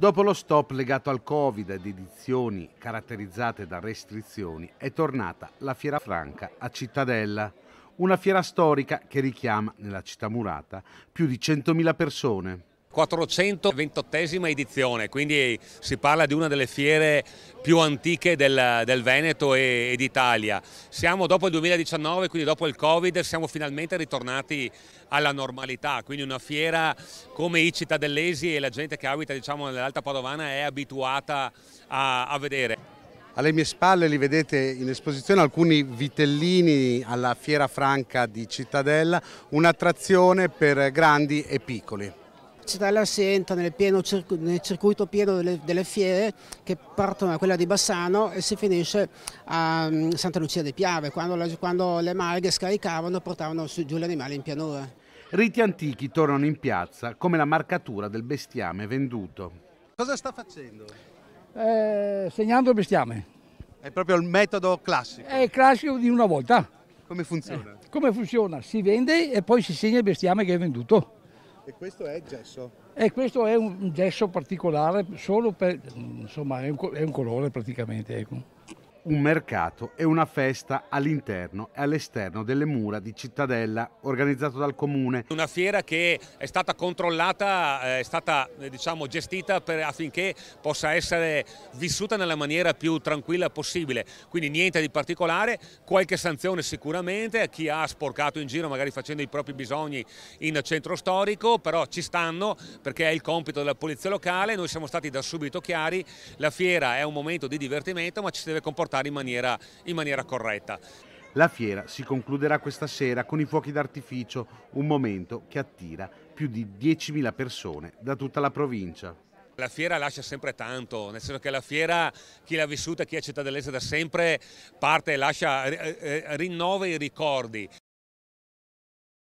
Dopo lo stop legato al Covid ed edizioni caratterizzate da restrizioni, è tornata la Fiera Franca a Cittadella, una fiera storica che richiama nella città murata più di 100.000 persone. 428esima edizione, quindi si parla di una delle fiere più antiche del, del Veneto e, e d'Italia. Siamo dopo il 2019, quindi dopo il Covid, siamo finalmente ritornati alla normalità, quindi una fiera come i cittadellesi e la gente che abita diciamo, nell'Alta Padovana è abituata a, a vedere. Alle mie spalle li vedete in esposizione alcuni vitellini alla Fiera Franca di Cittadella, un'attrazione per grandi e piccoli città dell'Arsienta nel, nel, circuito pieno delle, delle, fiere che partono da quella di Bassano e si finisce a um, Santa Lucia di Piave, quando, la, quando le marghe scaricavano portavano su, giù gli animali in pianura. Riti antichi tornano in piazza come la marcatura del bestiame venduto. Cosa sta facendo? Eh, segnando il bestiame. È proprio il metodo classico? È il classico di una volta. Come funziona? Eh, come funziona? Si vende e poi si segna il bestiame che è venduto. E questo è gesso? E questo è un gesso particolare, solo per, insomma, è un, è un colore praticamente. Ecco un mercato e una festa all'interno e all'esterno delle mura di Cittadella organizzato dal comune. Una fiera che è stata controllata, eh, è stata eh, diciamo, gestita per, affinché possa essere vissuta nella maniera più tranquilla possibile, quindi niente di particolare, qualche sanzione sicuramente a chi ha sporcato in giro magari facendo i propri bisogni in centro storico, però ci stanno perché è il compito della polizia locale, noi siamo stati da subito chiari, la fiera è un momento di divertimento ma ci si deve comportare portare in maniera, in maniera corretta. La fiera si concluderà questa sera con i fuochi d'artificio, un momento che attira più di 10.000 persone da tutta la provincia. La fiera lascia sempre tanto, nel senso che la fiera, chi l'ha vissuta, chi è cittadellese da sempre, parte e lascia, eh, eh, rinnova i ricordi.